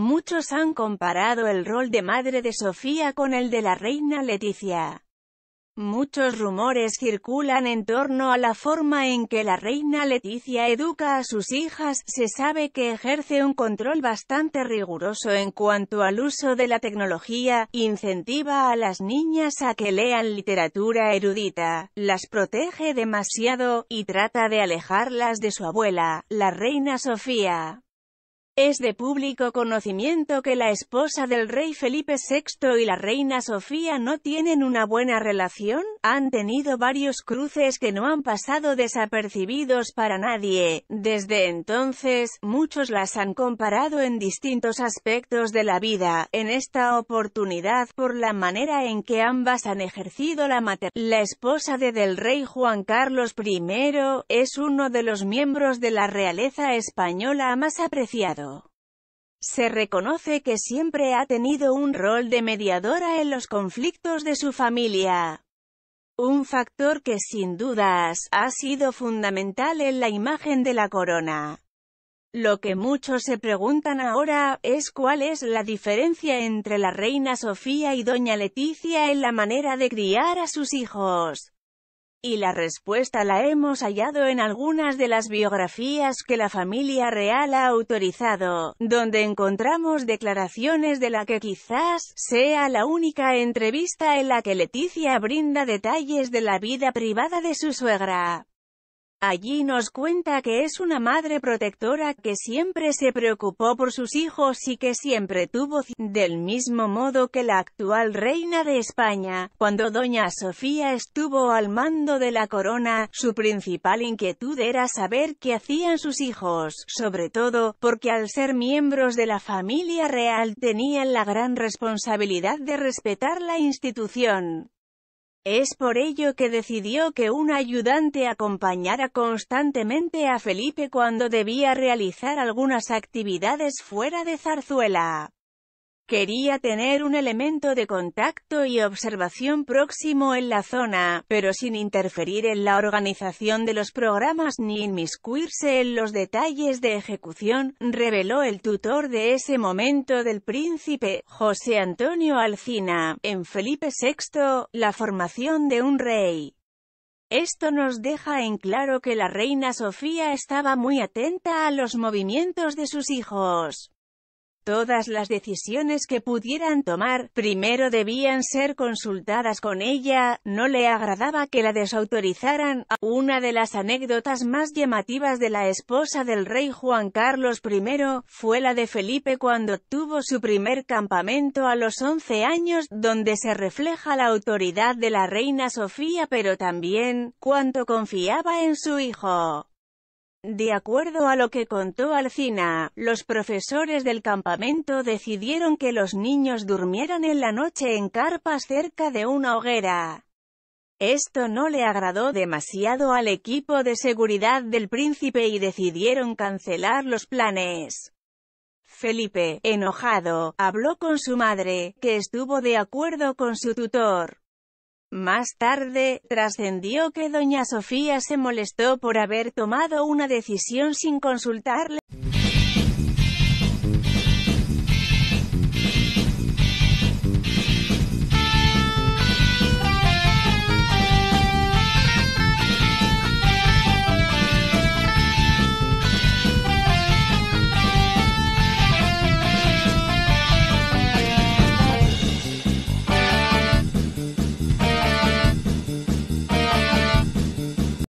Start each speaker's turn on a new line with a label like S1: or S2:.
S1: Muchos han comparado el rol de madre de Sofía con el de la reina Leticia. Muchos rumores circulan en torno a la forma en que la reina Leticia educa a sus hijas, se sabe que ejerce un control bastante riguroso en cuanto al uso de la tecnología, incentiva a las niñas a que lean literatura erudita, las protege demasiado, y trata de alejarlas de su abuela, la reina Sofía. Es de público conocimiento que la esposa del rey Felipe VI y la reina Sofía no tienen una buena relación, han tenido varios cruces que no han pasado desapercibidos para nadie. Desde entonces, muchos las han comparado en distintos aspectos de la vida, en esta oportunidad, por la manera en que ambas han ejercido la maternidad. La esposa de del rey Juan Carlos I, es uno de los miembros de la realeza española más apreciado. Se reconoce que siempre ha tenido un rol de mediadora en los conflictos de su familia un factor que sin dudas ha sido fundamental en la imagen de la corona. Lo que muchos se preguntan ahora, es cuál es la diferencia entre la reina Sofía y doña Leticia en la manera de criar a sus hijos. Y la respuesta la hemos hallado en algunas de las biografías que la familia real ha autorizado, donde encontramos declaraciones de la que quizás sea la única entrevista en la que Leticia brinda detalles de la vida privada de su suegra. Allí nos cuenta que es una madre protectora que siempre se preocupó por sus hijos y que siempre tuvo del mismo modo que la actual reina de España. Cuando doña Sofía estuvo al mando de la corona, su principal inquietud era saber qué hacían sus hijos, sobre todo, porque al ser miembros de la familia real tenían la gran responsabilidad de respetar la institución. Es por ello que decidió que un ayudante acompañara constantemente a Felipe cuando debía realizar algunas actividades fuera de Zarzuela. Quería tener un elemento de contacto y observación próximo en la zona, pero sin interferir en la organización de los programas ni inmiscuirse en los detalles de ejecución, reveló el tutor de ese momento del príncipe, José Antonio Alcina, en Felipe VI, la formación de un rey. Esto nos deja en claro que la reina Sofía estaba muy atenta a los movimientos de sus hijos. Todas las decisiones que pudieran tomar, primero debían ser consultadas con ella, no le agradaba que la desautorizaran. Una de las anécdotas más llamativas de la esposa del rey Juan Carlos I, fue la de Felipe cuando tuvo su primer campamento a los 11 años, donde se refleja la autoridad de la reina Sofía pero también, cuánto confiaba en su hijo. De acuerdo a lo que contó Alcina, los profesores del campamento decidieron que los niños durmieran en la noche en carpas cerca de una hoguera. Esto no le agradó demasiado al equipo de seguridad del príncipe y decidieron cancelar los planes. Felipe, enojado, habló con su madre, que estuvo de acuerdo con su tutor. Más tarde, trascendió que doña Sofía se molestó por haber tomado una decisión sin consultarle.